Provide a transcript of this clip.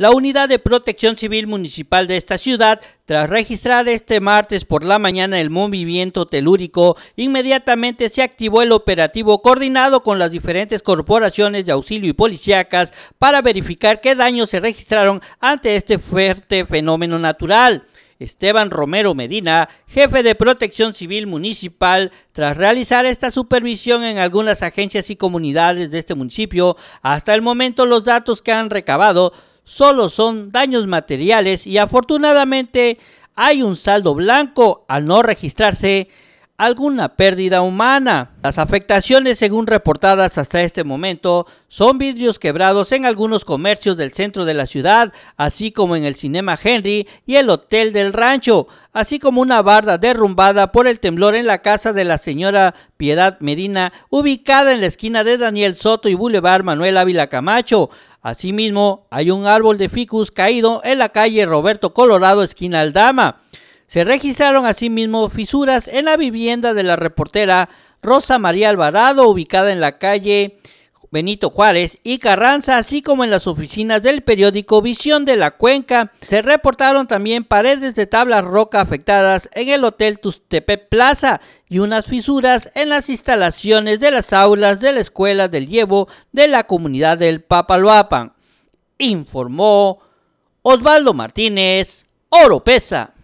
La Unidad de Protección Civil Municipal de esta ciudad, tras registrar este martes por la mañana el movimiento telúrico, inmediatamente se activó el operativo coordinado con las diferentes corporaciones de auxilio y policíacas para verificar qué daños se registraron ante este fuerte fenómeno natural. Esteban Romero Medina, jefe de Protección Civil Municipal, tras realizar esta supervisión en algunas agencias y comunidades de este municipio, hasta el momento los datos que han recabado solo son daños materiales y afortunadamente hay un saldo blanco al no registrarse alguna pérdida humana. Las afectaciones según reportadas hasta este momento son vidrios quebrados en algunos comercios del centro de la ciudad, así como en el Cinema Henry y el Hotel del Rancho, así como una barda derrumbada por el temblor en la casa de la señora Piedad Medina, ubicada en la esquina de Daniel Soto y Boulevard Manuel Ávila Camacho, Asimismo, hay un árbol de ficus caído en la calle Roberto Colorado, esquina Aldama. Se registraron asimismo fisuras en la vivienda de la reportera Rosa María Alvarado, ubicada en la calle Benito Juárez y Carranza, así como en las oficinas del periódico Visión de la Cuenca. Se reportaron también paredes de tablas roca afectadas en el Hotel tustepe Plaza y unas fisuras en las instalaciones de las aulas de la Escuela del Llevo de la comunidad del Papaloapan. Informó Osvaldo Martínez Oropesa.